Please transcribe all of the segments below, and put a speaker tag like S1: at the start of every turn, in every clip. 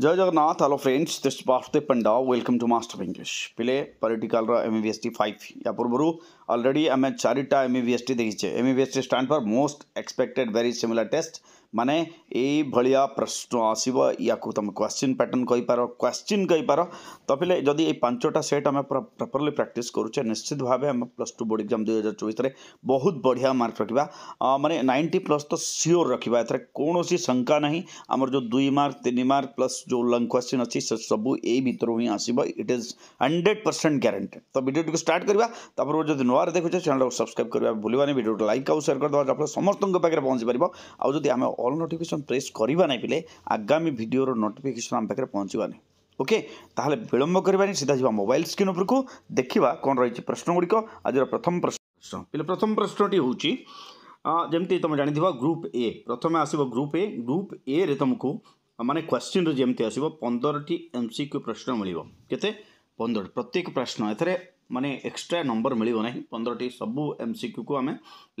S1: जय Jagannath hello friends this बाफ्ते Panda welcome to master English पिले political M S T five या पूर्व अलरेडी आम चार एम एस टी देखे M S T stand for most expected very similar test माने भलिया प्रश्न आसव या तुम क्वेश्चन पैटर्न कहींपार क्वेश्चन कहींपार तो फिर जब ये पांचटा सेट आम प्रपर्ली प्राक्ट करुचे निश्चित भाव आम प्लस टू बोर्ड एग्जाम दुई हजार चौबीस में बहुत बढ़िया मार्क रखा मानने नाइंटी प्लस तो सियोर रखा ए कौन शंका नहीं आम जो दुई मार्क तीन मार्क प्लस जो लंग क्वेश्चन अच्छी से सब ये भितर हिं आस it is hundred percent guaranteed तो भिडियो को स्टार्ट करवापर जब नुआर देखुचे चैनल को सब्सक्राइब करा भूलानी भिडियो लाइक आउ सेयर करदे जहाँ समस्त पाखे पहुंची पार्बे आम অল নোটিফিকেশন প্রেস কৰিব নাইবিলে আগামী ভিডিওৰ নোটিফিকেশন আপকাৰ পোনচিবানে ওকে তহলে বিলম্ব কৰিব নাই সিতা যাব মোবাইল স্কিন ওপৰକୁ দেখিবা কোন ৰৈছি প্ৰশ্ন গুডিক আজিৰ প্ৰথম প্ৰশ্ন পিলে প্ৰথম প্ৰশ্নটি হ'উচি জেমতি তুমি জানি থিবা গ্রুপ এ প্ৰথমতে আহিব গ্রুপ এ গ্রুপ এ ৰে তুমিক মানে কোৱেশ্চনৰ জেমতি আহিব 15 টি এমসিকিউ প্ৰশ্ন مليব কিতে 15 প্ৰত্যেক প্ৰশ্ন এতৰে মানে এক্সট্ৰা নম্বৰ مليব নাই 15 টি সবো এমসিকিউ কো আমি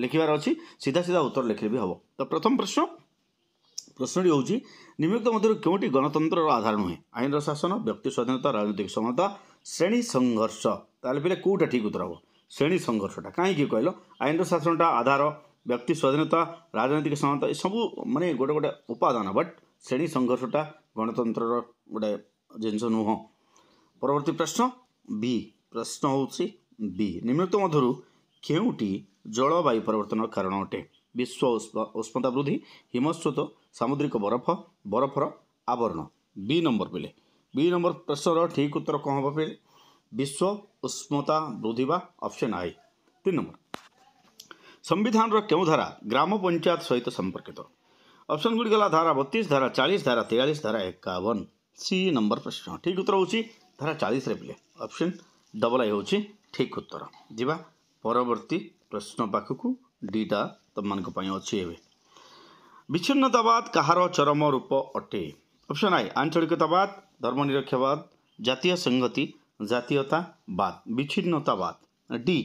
S1: লিখিবৰ আছে সিতা সিতা উত্তৰ লিখিব হ'ব ত প্ৰথম প্ৰশ্ন ପ୍ରଶ୍ନଟି ହେଉଛି ନିମ୍ନକ୍ତ ମଧ୍ୟରୁ କେଉଁଟି ଗଣତନ୍ତ୍ରର ଆଧାର ନୁହେଁ ଆଇନର ଶାସନ ବ୍ୟକ୍ତି ସ୍ୱାଧୀନତା ରାଜନୈତିକ ସମତା ଶ୍ରେଣୀ ସଂଘର୍ଷ ତାହେଲେ ପିଲା କେଉଁଟା ଠିକ୍ ଉତ୍ତର ହେବ ଶ୍ରେଣୀ ସଂଘର୍ଷଟା କାହିଁକି କହିଲ ଆଇନର ଶାସନଟା ଆଧାର ବ୍ୟକ୍ତି ସ୍ୱାଧୀନତା ରାଜନୈତିକ ସମତା ଏସବୁ ମାନେ ଗୋଟେ ଗୋଟେ ଉପାଦାନ ବଟ୍ ଶ୍ରେଣୀ ସଂଘର୍ଷଟା ଗଣତନ୍ତ୍ରର ଗୋଟେ ଜିନିଷ ନୁହଁ ପରବର୍ତ୍ତୀ ପ୍ରଶ୍ନ ବି ପ୍ରଶ୍ନ ହେଉଛି ବି ନିମ୍ନକ୍ତ ମଧ୍ୟରୁ କେଉଁଟି ଜଳବାୟୁ ପରିବର୍ତ୍ତନର କାରଣ ଅଟେ ବିଶ୍ୱ ଉଷ୍ମତା ବୃଦ୍ଧି ହିମସ୍ରୋତ ସାମୁଦ୍ରିକ ବରଫ ବରଫର ଆବରଣ ବି ନମ୍ବର ପିଲେ ବି ନମ୍ବର ପ୍ରଶ୍ନର ଠିକ୍ ଉତ୍ତର କ'ଣ ହେବ ପିଲେ ବିଶ୍ୱ ଉଷ୍ମତା ବୃଦ୍ଧି ବା ଅପସନ୍ ଆଇ ତିନି ନମ୍ବର ସମ୍ବିଧାନର କେଉଁ ଧାରା ଗ୍ରାମ ପଞ୍ଚାୟତ ସହିତ ସମ୍ପର୍କିତ ଅପସନ୍ ଗୁଡ଼ିକ ହେଲା ଧାରା ବତିଶ ଧାରା ଚାଳିଶ ଧାରା ତେୟାଳିଶ ଧାରା ଏକାବନ ସି ନମ୍ବର ପ୍ରଶ୍ନ ଠିକ୍ ଉତ୍ତର ହେଉଛି ଧାରା ଚାଳିଶରେ ପିଲେ ଅପସନ୍ ଡବଲ୍ ଆଇ ହେଉଛି ଠିକ୍ ଉତ୍ତର ଯିବା ପରବର୍ତ୍ତୀ ପ୍ରଶ୍ନ ପାଖକୁ ଦୁଇଟା ତୁମମାନଙ୍କ ପାଇଁ ଅଛି ଏବେ বিচ্ছিন্নতাবাদ কাহার চরম রূপ অটে অপশন আই আঞ্চলিকতাবাদ ধর্মনিরক্ষবাদ জাতীয় সংহতি জাতীয়তাবাদ বিচ্ছিন্নতাবাদ ডি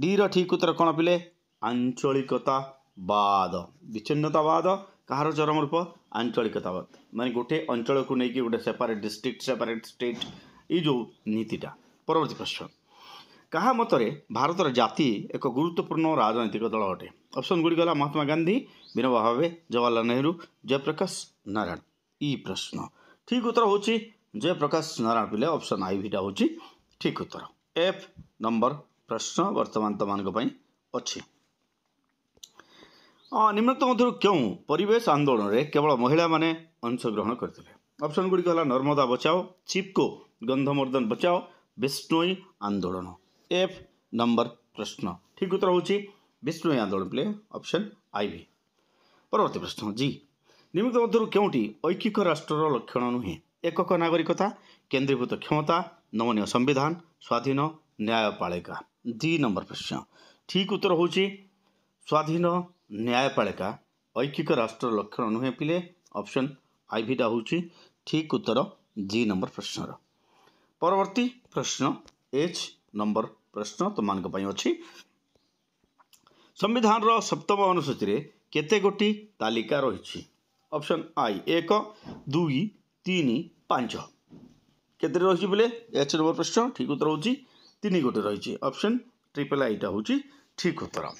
S1: ডির ঠিক উত্তর কোণ পিলে আঞ্চলিকতাবাদ বিচ্ছিন্নতাবাদ কাহার চরম রূপ আঞ্চলিকতাবাদ মানে গোটে অঞ্চলকু নেই গোটে সেপারেট ডিস্ট্রিক্ট সেপারেট স্টেট এই যে নীতিটা পরবর্তী কোশ্চন କାହା ମତରେ ଭାରତର ଜାତି ଏକ ଗୁରୁତ୍ୱପୂର୍ଣ୍ଣ ରାଜନୈତିକ ଦଳ ଅଟେ ଅପସନ୍ ଗୁଡ଼ିକ ହେଲା ମହାତ୍ମା ଗାନ୍ଧୀ ବିନୋବା ଭାବେ ଜବାହରଲାଲ ନେହେରୁ ଜୟପ୍ରକାଶ ନାରାୟଣ ଇ ପ୍ରଶ୍ନ ଠିକ୍ ଉତ୍ତର ହେଉଛି ଜୟପ୍ରକାଶ ନାରାୟଣ ପିଲା ଅପସନ୍ ଆଇଭିଟା ହେଉଛି ଠିକ୍ ଉତ୍ତର ଏଫ୍ ନମ୍ବର ପ୍ରଶ୍ନ ବର୍ତ୍ତମାନ ତମାନଙ୍କ ପାଇଁ ଅଛି ନିମ୍ନତ ମଧ୍ୟରୁ କେଉଁ ପରିବେଶ ଆନ୍ଦୋଳନରେ କେବଳ ମହିଳାମାନେ ଅଂଶଗ୍ରହଣ କରିଥିଲେ ଅପସନ୍ ଗୁଡ଼ିକ ହେଲା ନର୍ମଦା ବଚାଓ ଚିପ୍କୋ ଗନ୍ଧମର୍ଦ୍ଦନ ବଚାଓ ବିଷ୍ଣୋଇ ଆନ୍ଦୋଳନ एफ नंबर प्रश्न ठीक उत्तर हूँ विष्णु आंदोलन प्ले ऑप्शन आई भी परवर्त प्रश्न जी निमित्त मधुर क्योंटी ऐकिक राष्ट्रर लक्षण नुहे एकक नागरिकता केन्द्रीभूत क्षमता नमन संविधान स्वाधीन न्यायपालिका दि नंबर प्रश्न ठीक उत्तर हूँ स्वाधीन न्यायपालिका ऐकिक राष्ट्र लक्षण नुहे पिले ऑप्शन आई भीटा हूँ ठीक उत्तर जी नंबर प्रश्नर परवर्ती प्रश्न एच ନମ୍ବର ପ୍ରଶ୍ନ ତୁମମାନଙ୍କ ପାଇଁ ଅଛି ସମ୍ବିଧାନର ସପ୍ତମ ଅନୁସୂଚୀରେ କେତେ ଗୋଟି ତାଲିକା ରହିଛି ଅପସନ୍ ଆଇ ଏକ ଦୁଇ ତିନି ପାଞ୍ଚ କେତେ ରହିଛି ବୋଲେ ଏଚ୍ ନମ୍ବର ପ୍ରଶ୍ନ ଠିକ୍ ଉତ୍ତର ହେଉଛି ତିନି ଗୋଟି ରହିଛି ଅପସନ୍ ଟ୍ରିପଲ୍ ଆଇଟା ହେଉଛି ଠିକ୍ ଉତ୍ତର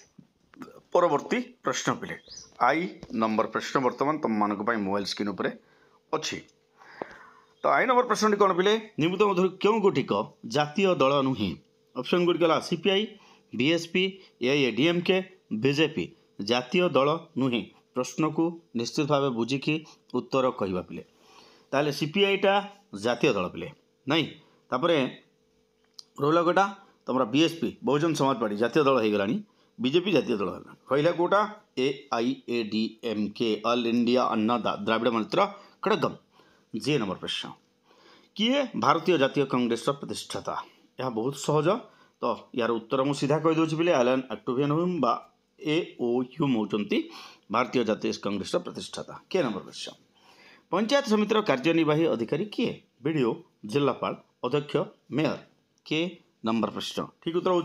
S1: ପରବର୍ତ୍ତୀ ପ୍ରଶ୍ନ ପିଲେ ଆଇ ନମ୍ବର ପ୍ରଶ୍ନ ବର୍ତ୍ତମାନ ତୁମମାନଙ୍କ ପାଇଁ ମୋବାଇଲ୍ ସ୍କ୍ରିନ୍ ଉପରେ ଅଛି ତ ଆଇ ନମ୍ବର ପ୍ରଶ୍ନଟି କ'ଣ ପିଲେ ନିମ୍ବିତ ମଧ୍ୟରୁ କେଉଁ ଗୋଟିକ ଜାତୀୟ ଦଳ ନୁହେଁ ଅପସନ୍ ଗୁଡ଼ିକ ହେଲା ସିପିଆଇ ବିଏସ୍ପି ଏଆଇଏଡିଏମ୍କେ ବିଜେପି ଜାତୀୟ ଦଳ ନୁହେଁ ପ୍ରଶ୍ନକୁ ନିଶ୍ଚିତ ଭାବେ ବୁଝିକି ଉତ୍ତର କହିବା ପିଲେ ତାହେଲେ ସିପିଆଇଟା ଜାତୀୟ ଦଳ ପିଲେ ନାଇଁ ତାପରେ ରହିଲା କେଉଁଟା ତୁମର ବିଏସ୍ପି ବହୁଜନ ସମାଜ ପାର୍ଟି ଜାତୀୟ ଦଳ ହେଇଗଲାଣି ବିଜେପି ଜାତୀୟ ଦଳ ହେଲା କହିଲା କେଉଁଟା A I A D M K all India Anna Dravida ମନ୍ତ୍ର ഘടകം जे नंबर प्रश्न किए भारतीय जितिय कंग्रेस प्रतिष्ठाता यह बहुत सहज तो यार उत्तर मुझे सीधा कहीदे बोले आलन आक्टोभियान ह्यूम एओ भारतीय जातीय कंग्रेस प्रतिष्ठाता के नंबर प्रश्न पंचायत समितर कार्यनिर्वाह अधिकारी किए वि जिलापा अध्यक्ष मेयर के नंबर प्रश्न ठीक उत्तर हो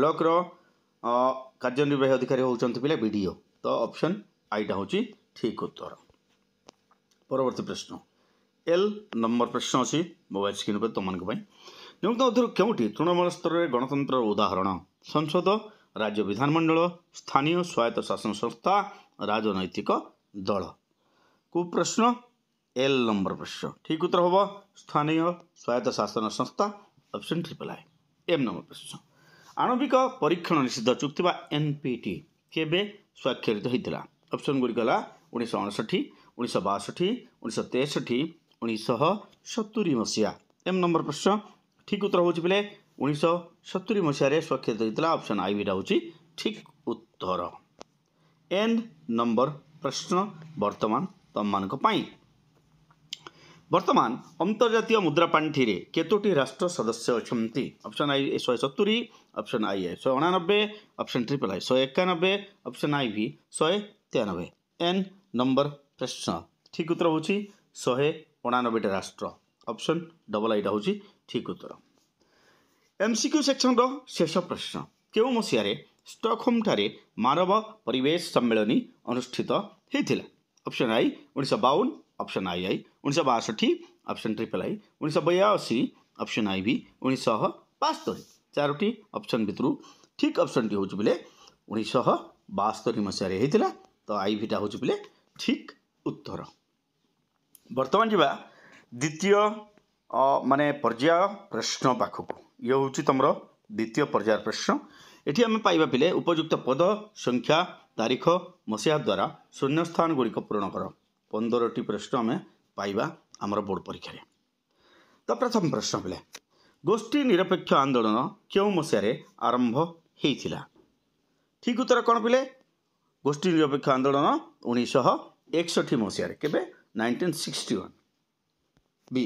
S1: ब्लक कार्यनिर्वाह अधिकारी होती पे वि तो ऑप्शन आईटा हूँ ठीक उत्तर परवर्ती प्रश्न एल नम्बर प्रश्न अस् मोबाइल स्क्रिन तमन तपाईँ जुन के तृणमूल स्तर रे गणतन्त्र उदाहरण संसद राज्य विधान मण्डल स्थानीय स्वायत्त शासन संस्था राजनीतिक दल को प्रश्न एल नम्बर प्रश्न ठीक उत्तर हो स्थानीय स्वायत्त शासन संस्था अप्सन ट्रिपल् एम नम्बर प्रश्न आणविक परीक्षण निषिद्ध चुक्ति एनपीटी केबे स्वाक्षरित हुन्छ अप्सन गुडी कला 1968 1962 1963 ଉଣେଇଶହ ସତୁରି ମସିହା ଏମ୍ ନମ୍ବର ପ୍ରଶ୍ନ ଠିକ୍ ଉତ୍ତର ହେଉଛି ପିଲେ ଉଣେଇଶହ ସତୁରି ମସିହାରେ ସ୍ୱାକ୍ଷରିତ ହୋଇଥିଲା ଅପସନ୍ ଆଇ ଆଇବିଟା ହେଉଛି ଠିକ୍ ଉତ୍ତର ଏନ୍ ନମ୍ବର ପ୍ରଶ୍ନ ବର୍ତ୍ତମାନ ତମମାନଙ୍କ ପାଇଁ ବର୍ତ୍ତମାନ ଅନ୍ତର୍ଜାତୀୟ ମୁଦ୍ରା ପାଣ୍ଠିରେ କେତୋଟି ରାଷ୍ଟ୍ର ସଦସ୍ୟ ଅଛନ୍ତି ଅପସନ୍ ଆଇ ଶହେ ସତୁରି ଅପସନ୍ ଆଇ ଏ ଶହେ ଅଣାନବେ ଅପସନ୍ ଟ୍ରିପଲ୍ ଆଇ ଶହେ ଏକାନବେ ଅପସନ୍ ଆଇ ଭି ଶହେ ତେୟାନବେ ଏନ୍ ନମ୍ବର ପ୍ରଶ୍ନ ଠିକ୍ ଉତ୍ତର ହେଉଛି ଶହେ अनानब्बेटा राष्ट्र अप्सन डबल आईटा ठीक उत्तर एमसिक्सन र शेष प्रश्न केही मसिहे स्टकहोम ठारे मानव परिवेश सम्मिलि अनुष्ठित हुन्छ अप्सन आई उनी अप्सन आई आई उनीसठी अप्सन ट्रिपल आई उन्य बयासी अप्सन आई भि उनीस्तरी चारोटी अप्सन भपसन टी छोडे उनी मस आइभिटा बोले ठिक उत्तर ବର୍ତ୍ତମାନ ଯିବା ଦ୍ୱିତୀୟ ମାନେ ପର୍ଯ୍ୟାୟ ପ୍ରଶ୍ନ ପାଖକୁ ଇଏ ହେଉଛି ତୁମର ଦ୍ୱିତୀୟ ପର୍ଯ୍ୟାୟ ପ୍ରଶ୍ନ ଏଠି ଆମେ ପାଇବା ପିଲେ ଉପଯୁକ୍ତ ପଦ ସଂଖ୍ୟା ତାରିଖ ମସିହା ଦ୍ୱାରା ଶୂନ୍ୟସ୍ଥାନ ଗୁଡ଼ିକ ପୂରଣ କର ପନ୍ଦରଟି ପ୍ରଶ୍ନ ଆମେ ପାଇବା ଆମର ବୋର୍ଡ଼ ପରୀକ୍ଷାରେ ତ ପ୍ରଥମ ପ୍ରଶ୍ନ ପିଲେ ଗୋଷ୍ଠୀ ନିରପେକ୍ଷ ଆନ୍ଦୋଳନ କେଉଁ ମସିହାରେ ଆରମ୍ଭ ହୋଇଥିଲା ଠିକ୍ ଉତ୍ତର କ'ଣ ପିଲେ ଗୋଷ୍ଠୀ ନିରପେକ୍ଷ ଆନ୍ଦୋଳନ ଉଣେଇଶହ ଏକଷଠି ମସିହାରେ କେବେ nineteen sixty one B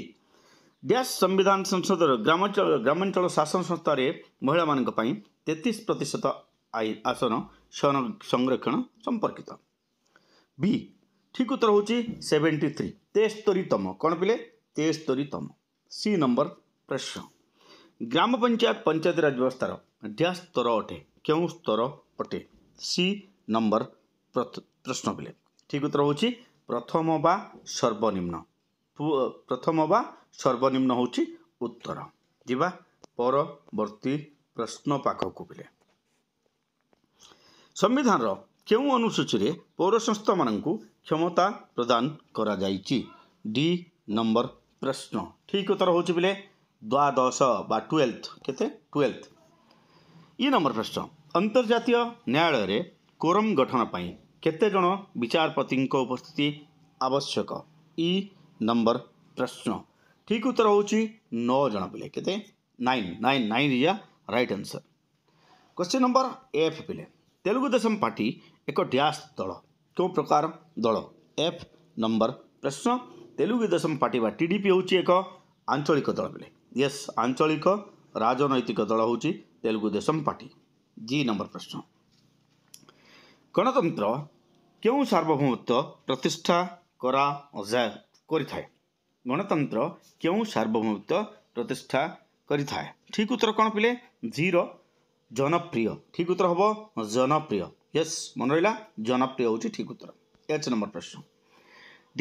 S1: dash ସମ୍ବିଧାନ ସଂସଦର ଗ୍ରାମାଞ୍ଚଳ ଗ୍ରାମାଞ୍ଚଳ ଶାସନ ସଂସ୍ଥାରେ ମହିଳାମାନଙ୍କ ପାଇଁ ତେତିଶ ପ୍ରତିଶତ ଆସନ ସଂରକ୍ଷଣ ସମ୍ପର୍କିତ ବି ଠିକ ଉତ୍ତର ହେଉଛି ସେଭେଣ୍ଟି ଥ୍ରୀ ତେସ୍ତରୀତମ କ'ଣ ପିଲେ ତେସ୍ତରୀତମ ସି ନମ୍ବର ପ୍ରଶ୍ନ ଗ୍ରାମ ପଞ୍ଚାୟତ ରାଜ ବ୍ୟବସ୍ଥାର ଡ୍ୟାସ୍ ସ୍ତର ଅଟେ କେଉଁ ସ୍ତର ଅଟେ ସି ନମ୍ବର ପ୍ରଶ୍ନ ପିଲେ ଠିକ ଉତ୍ତର ହେଉଛି ପ୍ରଥମ ବା ସର୍ବନିମ୍ନ ପ୍ରଥମ ବା ସର୍ବନିମ୍ନ ହେଉଛି ଉତ୍ତର ଯିବା ପରବର୍ତ୍ତୀ ପ୍ରଶ୍ନ ପାଖକୁ ବିଲେ ସମ୍ବିଧାନର କେଉଁ ଅନୁସୂଚୀରେ ପୌର ସଂସ୍ଥାମାନଙ୍କୁ କ୍ଷମତା ପ୍ରଦାନ କରାଯାଇଛି ଡି ନମ୍ବର ପ୍ରଶ୍ନ ଠିକ ଉତ୍ତର ହେଉଛି ବିଲେ ଦ୍ୱାଦଶ ବା ଟୁଏଲ୍ଥ କେତେ ଟୁଏଲ୍ଥ ଇ ନମ୍ବର ପ୍ରଶ୍ନ ଅନ୍ତର୍ଜାତୀୟ ନ୍ୟାୟାଳୟରେ କୋରମ୍ ଗଠନ ପାଇଁ କେତେଜଣ ବିଚାରପତିଙ୍କ ଉପସ୍ଥିତି ଆବଶ୍ୟକ ଇ ନମ୍ବର ପ୍ରଶ୍ନ ଠିକ୍ ଉତ୍ତର ହେଉଛି ନଅ ଜଣ ପିଲେ କେତେ nine nine nine is a right answer question number F ପିଲେ ତେଲୁଗୁ ଦେଶମ ପାର୍ଟି ଏକ ଡ୍ୟାସ୍ ଦଳ କେଉଁ ପ୍ରକାର ଦଳ ଏଫ୍ ନମ୍ବର ପ୍ରଶ୍ନ ତେଲୁଗୁ ଦେଶମ ପାର୍ଟି ବା ଟି ଡି ପି ହେଉଛି ଏକ ଆଞ୍ଚଳିକ ଦଳ ପିଲେ ୟେସ୍ ଆଞ୍ଚଳିକ ରାଜନୈତିକ ଦଳ ହେଉଛି Telugu Desam party G number ପ୍ରଶ୍ନ ଗଣତନ୍ତ୍ର କେଉଁ ସାର୍ବଭୌମତ୍ୱ ପ୍ରତିଷ୍ଠା କରା କରିଥାଏ ଗଣତନ୍ତ୍ର କେଉଁ ସାର୍ବଭୌମତ୍ୱ ପ୍ରତିଷ୍ଠା କରିଥାଏ ଠିକ୍ ଉତ୍ତର କ'ଣ ପିଲେ ଜିର ଜନପ୍ରିୟ ଠିକ୍ ଉତ୍ତର ହେବ ଜନପ୍ରିୟ ୟେସ୍ ମନେ ରହିଲା ଜନପ୍ରିୟ ହେଉଛି ଠିକ୍ ଉତ୍ତର ଏଚ୍ ନମ୍ବର ପ୍ରଶ୍ନ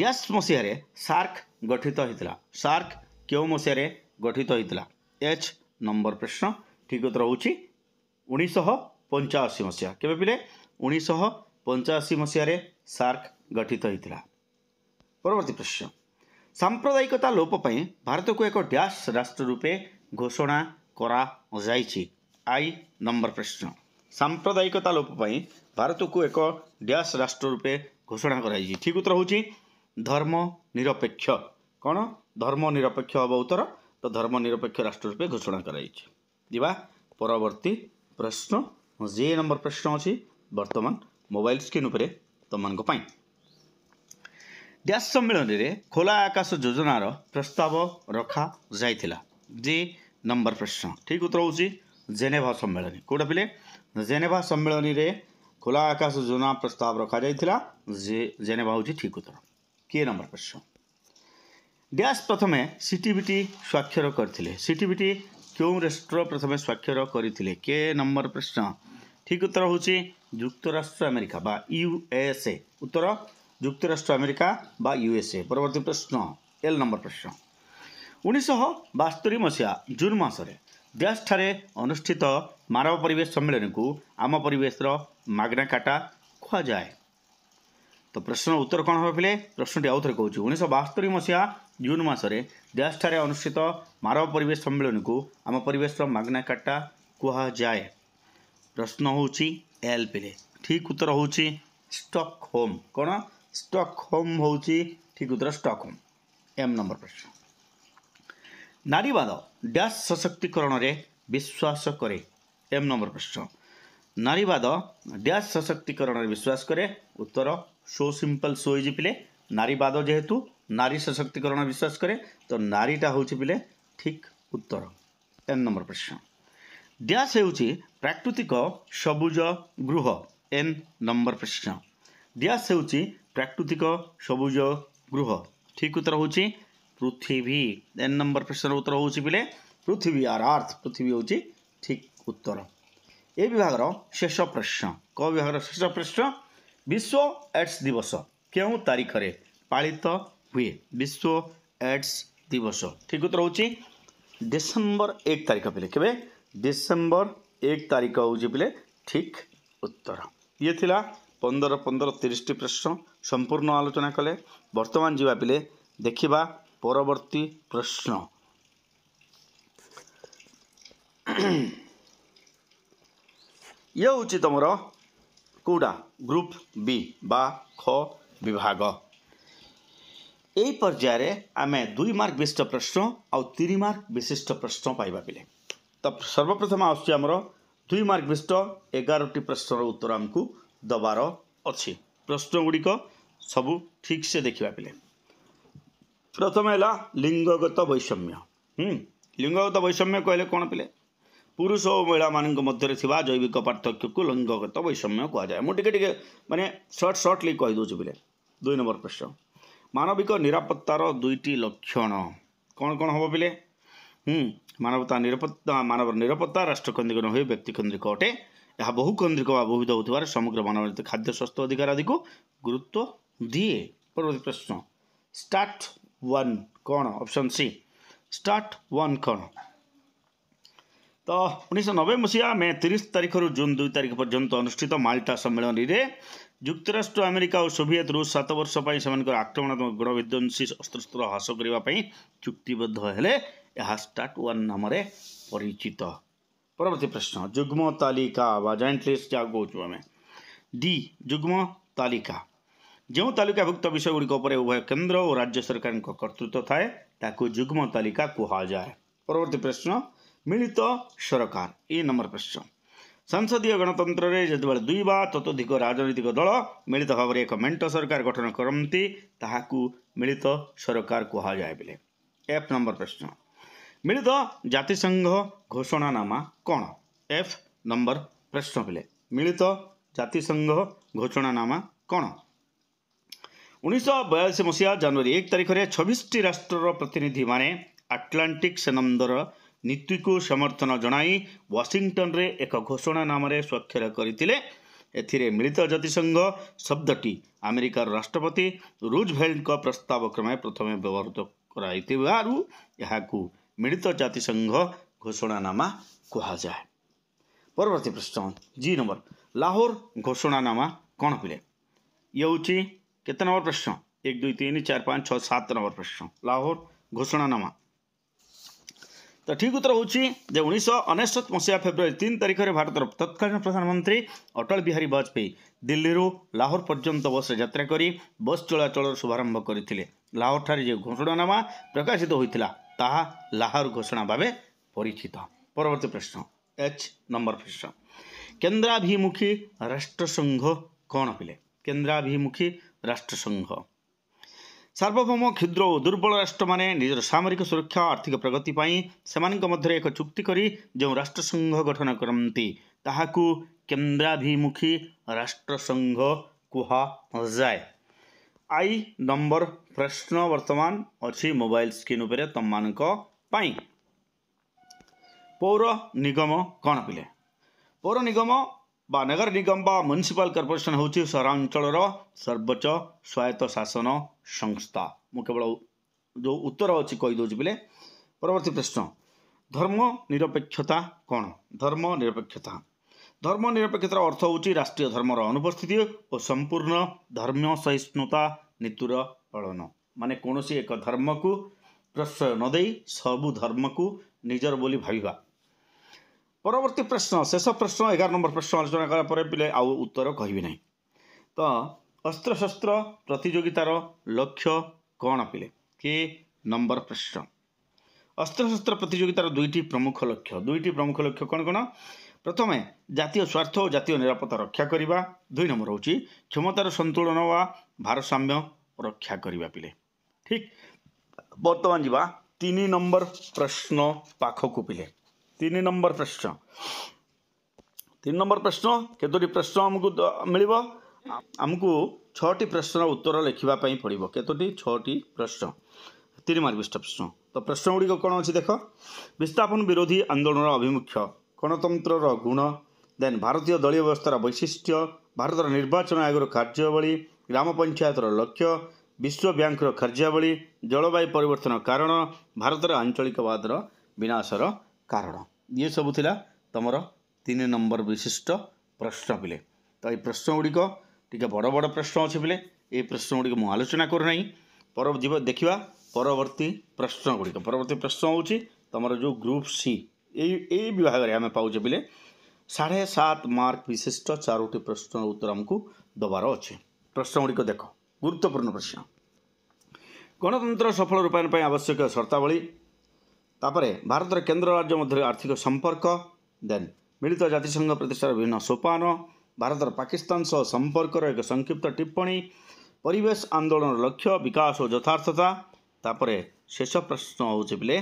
S1: ଡ୍ୟାସ୍ ମସିହାରେ ସାର୍କ ଗଠିତ ହୋଇଥିଲା ସାର୍କ କେଉଁ ମସିହାରେ ଗଠିତ ହୋଇଥିଲା ଏଚ୍ ନମ୍ବର ପ୍ରଶ୍ନ ଠିକ୍ ଉତ୍ତର ହେଉଛି ଉଣେଇଶହ ପଞ୍ଚାଅଶୀ ମସିହା କେବେ ପିଲେ ଉଣେଇଶହ ପଞ୍ଚାଅଶୀ ମସିହାରେ ସାର୍କ ଗଠିତ ହୋଇଥିଲା ପରବର୍ତ୍ତୀ ପ୍ରଶ୍ନ ସାମ୍ପ୍ରଦାୟିକତା ଲୋପ ପାଇଁ ଭାରତକୁ ଏକ ଡ୍ୟାସ୍ ରାଷ୍ଟ୍ର ରୂପେ ଘୋଷଣା କରାଯାଇଛି ଆଇ ନମ୍ବର ପ୍ରଶ୍ନ ସାମ୍ପ୍ରଦାୟିକତା ଲୋପ ପାଇଁ ଭାରତକୁ ଏକ ଡ୍ୟାସ୍ ରାଷ୍ଟ୍ର ରୂପେ ଘୋଷଣା କରାଯାଇଛି ଠିକ ଉତ୍ତର ହେଉଛି ଧର୍ମ ନିରପେକ୍ଷ କ'ଣ ଧର୍ମ ନିରପେକ୍ଷ ହେବ ଉତ୍ତର ତ ଧର୍ମ ନିରପେକ୍ଷ ରାଷ୍ଟ୍ର ରୂପେ ଘୋଷଣା କରାଯାଇଛି ଯିବା ପରବର୍ତ୍ତୀ ପ୍ରଶ୍ନ ଯେ ନମ୍ବର ପ୍ରଶ୍ନ ଅଛି ବର୍ତ୍ତମାନ ମୋବାଇଲ ସ୍କ୍ରିନ୍ ଉପରେ ତୁମମାନଙ୍କ ପାଇଁ ଡ୍ୟାସ୍ ସମ୍ମିଳନୀରେ ଖୋଲା ଆକାଶ ଯୋଜନାର ପ୍ରସ୍ତାବ ରଖାଯାଇଥିଲା ଯେ ନମ୍ବର ପ୍ରଶ୍ନ ଠିକ୍ ଉତ୍ତର ହେଉଛି ଜେନେଭା ସମ୍ମିଳନୀ କେଉଁଟା ପିଲେ ଜେନେଭା ସମ୍ମିଳନୀରେ খোলা আকাশ যোজনা প্রস্তাব রখা যাই যে জেনেভা হচ্ছে ঠিক উত্তর কি নম্বর প্রশ্ন ড্যাশ প্রথমে সিটিবিটি স্বাক্ষর করে সিটিবিটি কেউ রাষ্ট্র প্রথমে স্বাক্ষর করে কে নম্বর প্রশ্ন ঠিক উত্তর হচ্ছে ଯୁକ୍ତରାଷ୍ଟ୍ର ଆମେରିକା ବା ୟୁ ଏସ୍ ଏ ଉତ୍ତର ଯୁକ୍ତରାଷ୍ଟ୍ର ଆମେରିକା ବା ୟୁ ୟୁଏସ୍ଏ ପରବର୍ତ୍ତୀ ପ୍ରଶ୍ନ ଏଲ୍ ନମ୍ବର ପ୍ରଶ୍ନ ଉଣେଇଶହ ବାସ୍ତରି ମସିହା ଜୁନ୍ ମାସରେ ଦେଶଠାରେ ଅନୁଷ୍ଠିତ ମାନବ ପରିବେଶ ସମ୍ମିଳନୀକୁ ଆମ ପରିବେଶର କାଟା କୁହାଯାଏ ତ ପ୍ରଶ୍ନର ଉତ୍ତର କ'ଣ ହେବେ ପ୍ରଶ୍ନଟି ଆଉଥରେ କହୁଛି ଉଣେଇଶହ ବାସ୍ତରୀ ମସିହା ଜୁନ୍ ମାସରେ ଦେଶଠାରେ ଅନୁଷ୍ଠିତ ମାନବ ପରିବେଶ ସମ୍ମିଳନୀକୁ ଆମ ପରିବେଶର କାଟା କୁହାଯାଏ ପ୍ରଶ୍ନ ହେଉଛି এল পেলে ঠিক উত্তর হচ্ছে স্টকহোম কোণ স্টকহোম হচ্ছে ঠিক উত্তর স্টকহোম এম নম্বর প্রশ্ন নারীবাদ ড্যাশ সশক্তিকরণের বিশ্বাস করে এম নম্বর প্রশ্ন নারীবাদ ড্যাশ সশক্তিকরণের বিশ্বাস করে উত্তর সো সিম্পল সো ইজি পিলে নারীবাদ যেহেতু নারী সশক্তিকরণ বিশ্বাস করে তো নারীটা হচ্ছে পিলে ঠিক উত্তর এন নম্বর প্রশ্ন ଡ୍ୟାସ୍ ହେଉଛି ପ୍ରାକୃତିକ ସବୁଜ ଗୃହ ଏନ୍ ନମ୍ବର ପ୍ରଶ୍ନ ଡ୍ୟାସ୍ ହେଉଛି ପ୍ରାକୃତିକ ସବୁଜ ଗୃହ ଠିକ୍ ଉତ୍ତର ହେଉଛି ପୃଥିବୀ ଏନ୍ ନମ୍ବର ପ୍ରଶ୍ନର ଉତ୍ତର ହେଉଛି ବୋଲେ ପୃଥିବୀ ଆର୍ ଆର୍ଥ ପୃଥିବୀ ହେଉଛି ଠିକ୍ ଉତ୍ତର ଏ ବିଭାଗର ଶେଷ ପ୍ରଶ୍ନ କେଉଁ ବିଭାଗର ଶେଷ ପ୍ରଶ୍ନ ବିଶ୍ୱ ଏଡ୍ସ ଦିବସ କେଉଁ ତାରିଖରେ ପାଳିତ ହୁଏ ବିଶ୍ୱ ଏଡ୍ସ ଦିବସ ଠିକ୍ ଉତ୍ତର ହେଉଛି ଡିସେମ୍ବର ଏକ ତାରିଖ ପିଲେ କେବେ डिसेम्बर एक तारिख हूँ ठीक उत्तर ये थिला पंदर पंदर तीस टी प्रश्न संपूर्ण आलोचना कले बर्तमान जी पे देखा परवर्ती प्रश्न ये हूँ तुम कौटा ग्रुप बी बा ख विभाग এই পর্যায়ে আমি দুই মার্ক বিশিষ্ট প্রশ্ন আউ তিন মার্ক বিশিষ্ট প্রশ্ন পাইবা পিলে ସର୍ବପ୍ରଥମ ଆସୁଛି ଆମର ଦୁଇ ମାର୍କ ବିଶିଷ୍ଟ ଏଗାରଟି ପ୍ରଶ୍ନର ଉତ୍ତର ଆମକୁ ଦେବାର ଅଛି ପ୍ରଶ୍ନଗୁଡ଼ିକ ସବୁ ଠିକ୍ସେ ଦେଖିବା ପିଲେ ପ୍ରଥମେ ହେଲା ଲିଙ୍ଗଗତ ବୈଷମ୍ୟ ଲିଙ୍ଗଗତ ବୈଷମ୍ୟ କହିଲେ କ'ଣ ପିଲେ ପୁରୁଷ ଓ ମହିଳାମାନଙ୍କ ମଧ୍ୟରେ ଥିବା ଜୈବିକ ପାର୍ଥକ୍ୟକୁ ଲିଙ୍ଗଗତ ବୈଷମ୍ୟ କୁହାଯାଏ ମୁଁ ଟିକେ ଟିକେ ମାନେ ସର୍ଟ ସର୍ଟଲି କହିଦେଉଛି ପିଲେ ଦୁଇ ନମ୍ବର ପ୍ରଶ୍ନ ମାନବିକ ନିରାପତ୍ତାର ଦୁଇଟି ଲକ୍ଷଣ କ'ଣ କ'ଣ ହେବ ପିଲେ ମାନବତା ନିରପତ୍ତା ନିରାପତ୍ତା ରାଷ୍ଟ୍ରକେନ୍ଦ୍ରିକ ରାଷ୍ଟ୍ରକନ୍ଦ୍ରିକ ନହୁଏ ବ୍ୟକ୍ତିକନ୍ଦ୍ରିକ ଅଟେ ଏହା ବହୁକନ୍ଦ୍ରିକ ବା ବହୁତ ହେଉଥିବାରେ ସମଗ୍ର ମାନବ ଖାଦ୍ୟ ସ୍ୱାସ୍ଥ୍ୟ ଅଧିକାର ଆଦିକୁ ଗୁରୁତ୍ୱ ଦିଏ ପରବର୍ତ୍ତୀ ପ୍ରଶ୍ନ ଷ୍ଟାର୍ଟ ୱାନ୍ କ'ଣ ଅପସନ୍ ସି ଷ୍ଟାର୍ଟ ୱାନ୍ କ'ଣ ତ ଉଣେଇଶହ ନବେ ମସିହା ମେ ତିରିଶ ତାରିଖରୁ ଜୁନ୍ ଦୁଇ ତାରିଖ ପର୍ଯ୍ୟନ୍ତ ଅନୁଷ୍ଠିତ ମାଲ୍ଟା ସମ୍ମିଳନୀରେ ଯୁକ୍ତରାଷ୍ଟ୍ର ଆମେରିକା ଓ ସୋଭିଏତ ରୁଷ ସାତ ବର୍ଷ ପାଇଁ ସେମାନଙ୍କର ଆକ୍ରମଣାତ୍ମକ ବିଧ୍ୱଂସୀ ଅସ୍ତ୍ରଶସ୍ତ୍ର ହ୍ରାସ କରିବା ପାଇଁ ଚୁକ୍ତିବଦ୍ଧ ହେଲେ यह स्टार्ट वन नाम परिचित परवर्त प्रश्न जुग्म तालिका जैंट लिस्ट जहाँ कौ आम डी जुग्म तालिका जो तालिकाभुक्त विषय गुड़िक उभय केन्द्र और राज्य सरकार कर्तृत्व थाए जुग्म तालिका कहुए परवर्त प्रश्न मिलित सरकार ए नंबर प्रश्न संसदीय गणतंत्र में जो दुई बा तत्धिक राजनैतिक दल मिलित भाव एक मेट सरकार गठन करती मिलित सरकार कह जाए बोले एफ नंबर प्रश्न ମିଳିତ ଜାତିସଂଘ ଘୋଷଣାନାମା କ'ଣ ଏଫ୍ ନମ୍ବର ପ୍ରଶ୍ନ ପିଲେ ମିଳିତ ଜାତିସଂଘ ଘୋଷଣାନାମା କ'ଣ ଉଣେଇଶହ ବୟାଳିଶ ମସିହା ଜାନୁଆରୀ ଏକ ତାରିଖରେ ଛବିଶଟି ରାଷ୍ଟ୍ରର ପ୍ରତିନିଧିମାନେ ଆଟ୍ଲାଣ୍ଟିକ୍ ସେନନ୍ଦର ନୀତିକୁ ସମର୍ଥନ ଜଣାଇ ୱାଶିଂଟନରେ ଏକ ଘୋଷଣାନାମାରେ ସ୍ୱାକ୍ଷର କରିଥିଲେ ଏଥିରେ ମିଳିତ ଜାତିସଂଘ ଶବ୍ଦଟି ଆମେରିକାର ରାଷ୍ଟ୍ରପତି ରୁଜ୍ ଭେଲ୍ଙ୍କ ପ୍ରସ୍ତାବ କ୍ରମେ ପ୍ରଥମେ ବ୍ୟବହୃତ କରାଯାଇଥିବାରୁ ଏହାକୁ মিলিত জাতিসংঘ ঘোষণানামা কুহযাଏ ପରବର୍ତ୍ତୀ ପ୍ରଶ୍ନ ଜି ନମ୍ବର ଲାହୋର ଘୋଷଣାନାମା କ'ଣ ପିଲେ ଇଏ ହେଉଛି କେତେ ନମ୍ବର ପ୍ରଶ୍ନ ଏକ ଦୁଇ ତିନି ଚାରି ପାଞ୍ଚ ଛଅ ସାତ ନମ୍ବର ପ୍ରଶ୍ନ ଲାହୋର ଘୋଷଣାନାମା ତ ଠିକ୍ ଉତ୍ତର ହେଉଛି ଯେ ଉଣେଇଶହ ଅନେଶ୍ୱତ ମସିହା ଫେବୃଆରୀ ତିନି ତାରିଖରେ ଭାରତର ତତ୍କାଳୀନ ପ୍ରଧାନମନ୍ତ୍ରୀ ଅଟଳ ବିହାରୀ ବାଜପେୟୀ ଦିଲ୍ଲୀରୁ ଲାହୋର ପର୍ଯ୍ୟନ୍ତ ବସ୍ରେ ଯାତ୍ରା କରି ବସ୍ ଚଳାଚଳର ଶୁଭାରମ୍ଭ କରିଥିଲେ ଲାହୋରଠାରେ ଯେଉଁ ଘୋଷଣାନାମା ପ୍ରକାଶିତ ହୋଇଥିଲା ତାହା ଲାହୋର ଘୋଷଣା ଭାବେ ପରିଚିତ ପରବର୍ତ୍ତୀ ପ୍ରଶ୍ନ ଏଚ୍ ନମ୍ବର ପ୍ରଶ୍ନ କେନ୍ଦ୍ରାଭିମୁଖୀ ରାଷ୍ଟ୍ରସଂଘ କ'ଣ ହେଲେ କେନ୍ଦ୍ରାଭିମୁଖୀ ରାଷ୍ଟ୍ରସଂଘ ସାର୍ବଭୌମ କ୍ଷୁଦ୍ର ଓ ଦୁର୍ବଳ ରାଷ୍ଟ୍ରମାନେ ନିଜର ସାମରିକ ସୁରକ୍ଷା ଆର୍ଥିକ ପ୍ରଗତି ପାଇଁ ସେମାନଙ୍କ ମଧ୍ୟରେ ଏକ ଚୁକ୍ତି କରି ଯେଉଁ ରାଷ୍ଟ୍ରସଂଘ ଗଠନ କରନ୍ତି ତାହାକୁ କେନ୍ଦ୍ରାଭିମୁଖୀ ରାଷ୍ଟ୍ରସଂଘ କୁହାଯାଏ ଆଇ ନମ୍ବର ପ୍ରଶ୍ନ ବର୍ତ୍ତମାନ ଅଛି ମୋବାଇଲ ସ୍କ୍ରିନ୍ ଉପରେ ତୁମମାନଙ୍କ ପାଇଁ ପୌର ନିଗମ କ'ଣ ପିଲେ ପୌର ନିଗମ ବା ନଗର ନିଗମ ବା ମ୍ୟୁନିସିପାଲ କର୍ପୋରେସନ ହେଉଛି ସହରାଞ୍ଚଳର ସର୍ବୋଚ୍ଚ ସ୍ୱାୟତ୍ତ ଶାସନ ସଂସ୍ଥା ମୁଁ କେବଳ ଯେଉଁ ଉତ୍ତର ଅଛି କହିଦେଉଛି ବୋଲେ ପରବର୍ତ୍ତୀ ପ୍ରଶ୍ନ ଧର୍ମ ନିରପେକ୍ଷତା କ'ଣ ଧର୍ମ ନିରପେକ୍ଷତା ଧର୍ମ ନିରପେକ୍ଷତାର ଅର୍ଥ ହେଉଛି ରାଷ୍ଟ୍ରୀୟ ଧର୍ମର ଅନୁପସ୍ଥିତି ଓ ସମ୍ପୂର୍ଣ୍ଣ ଧର୍ମୀୟ ସହିଷ୍ଣୁତା ନୀତୁର ପାଳନ ମାନେ କୌଣସି ଏକ ଧର୍ମକୁ ପ୍ରଶ୍ରୟ ନ ଦେଇ ସବୁ ଧର୍ମକୁ ନିଜର ବୋଲି ଭାବିବା ପରବର୍ତ୍ତୀ ପ୍ରଶ୍ନ ଶେଷ ପ୍ରଶ୍ନ ଏଗାର ନମ୍ବର ପ୍ରଶ୍ନ ଆଲୋଚନା କଲା ପରେ ପିଲେ ଆଉ ଉତ୍ତର କହିବି ନାହିଁ ତ ଅସ୍ତ୍ରଶସ୍ତ୍ର ପ୍ରତିଯୋଗିତାର ଲକ୍ଷ୍ୟ କ'ଣ ପିଲେ କି ନମ୍ବର ପ୍ରଶ୍ନ ଅସ୍ତ୍ରଶସ୍ତ୍ର ପ୍ରତିଯୋଗିତାର ଦୁଇଟି ପ୍ରମୁଖ ଲକ୍ଷ୍ୟ ଦୁଇଟି ପ୍ରମୁଖ ଲକ୍ଷ୍ୟ କ'ଣ କ'ଣ ପ୍ରଥମେ ଜାତୀୟ ସ୍ୱାର୍ଥ ଓ ଜାତୀୟ ନିରାପତ୍ତା ରକ୍ଷା କରିବା ଦୁଇ ନମ୍ବର ହେଉଛି କ୍ଷମତାର ସନ୍ତୁଳନ ବା ଭାରସାମ୍ୟ ରକ୍ଷା କରିବା ପିଲେ ଠିକ୍ ବର୍ତ୍ତମାନ ଯିବା ତିନି ନମ୍ବର ପ୍ରଶ୍ନ ପାଖକୁ ପିଲେ ତିନି ନମ୍ବର ପ୍ରଶ୍ନ ତିନି ନମ୍ବର ପ୍ରଶ୍ନ କେତୋଟି ପ୍ରଶ୍ନ ଆମକୁ ମିଳିବ ଆମକୁ ଛଅଟି ପ୍ରଶ୍ନର ଉତ୍ତର ଲେଖିବା ପାଇଁ ପଡ଼ିବ କେତୋଟି ଛଅଟି ପ୍ରଶ୍ନ ତିନି ମାର୍କ ବିଶିଷ୍ଟ ପ୍ରଶ୍ନ ତ ପ୍ରଶ୍ନଗୁଡ଼ିକ କ'ଣ ଅଛି ଦେଖ ବିସ୍ଥାପନ ବିରୋଧୀ ଆନ୍ଦୋଳନର ଆଭିମୁଖ୍ୟ ଗଣତନ୍ତ୍ରର ଗୁଣ ଦେନ୍ ଭାରତୀୟ ଦଳୀୟ ବ୍ୟବସ୍ଥାର ବୈଶିଷ୍ଟ୍ୟ ଭାରତର ନିର୍ବାଚନ ଆୟୋଗର କାର୍ଯ୍ୟାବଳୀ ଗ୍ରାମ ପଞ୍ଚାୟତର ଲକ୍ଷ୍ୟ ବିଶ୍ୱ ବ୍ୟାଙ୍କର କାର୍ଯ୍ୟାବଳୀ ଜଳବାୟୁ ପରିବର୍ତ୍ତନ କାରଣ ଭାରତର ଆଞ୍ଚଳିକବାଦର ବିନାଶର କାରଣ ଇଏ ସବୁ ଥିଲା ତୁମର ତିନି ନମ୍ବର ବିଶିଷ୍ଟ ପ୍ରଶ୍ନ ବୋଲେ ତ ଏଇ ପ୍ରଶ୍ନ ଗୁଡ଼ିକ ଟିକେ ବଡ଼ ବଡ଼ ପ୍ରଶ୍ନ ଅଛି ବୋଲେ ପ୍ରଶ୍ନ ଗୁଡ଼ିକ ମୁଁ ଆଲୋଚନା କରୁନାହିଁ ପରବ ଯିବ ଦେଖିବା ପରବର୍ତ୍ତୀ ପ୍ରଶ୍ନ ଗୁଡ଼ିକ ପରବର୍ତ୍ତୀ ପ୍ରଶ୍ନ ହେଉଛି ତୁମର ଯେଉଁ ଗ୍ରୁପ୍ ସି ଏଇ ଏଇ ବିଭାଗରେ ଆମେ ପାଉଛେ ବୋଲେ ସାଢ଼େ ସାତ ମାର୍କ ବିଶିଷ୍ଟ ଚାରୋଟି ପ୍ରଶ୍ନର ଉତ୍ତର ଆମକୁ ଦେବାର ଅଛି ପ୍ରଶ୍ନ ଗୁଡ଼ିକ ଦେଖ ଗୁରୁତ୍ୱପୂର୍ଣ୍ଣ ପ୍ରଶ୍ନ ଗଣତନ୍ତ୍ର ସଫଳ ରୂପାୟନ ପାଇଁ ଆବଶ୍ୟକ ସର୍ତ୍ତାବଳୀ ତାପରେ ଭାରତର କେନ୍ଦ୍ର ରାଜ୍ୟ ମଧ୍ୟରେ ଆର୍ଥିକ ସମ୍ପର୍କ ଦେନ୍ ମିଳିତ ଜାତିସଂଘ ପ୍ରତିଷ୍ଠାର ବିଭିନ୍ନ ସୋପାନ ଭାରତର ପାକିସ୍ତାନ ସହ ସମ୍ପର୍କର ଏକ ସଂକ୍ଷିପ୍ତ ଟିପ୍ପଣୀ ପରିବେଶ ଆନ୍ଦୋଳନର ଲକ୍ଷ୍ୟ ବିକାଶ ଓ ଯଥାର୍ଥତା ତାପରେ ଶେଷ ପ୍ରଶ୍ନ ହେଉଛି ବୋଲେ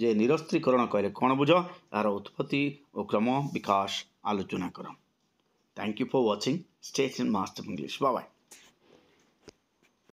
S1: যে নিরস্ত্রীকরণ କହିଲେ କ'ଣ ବୁଝ ଏହାର ଉତ୍ପତ୍ତି ଓ କ୍ରମ ବିକାଶ ଆଲୋଚନା କର thank you for watching state in master English ବାବାଏ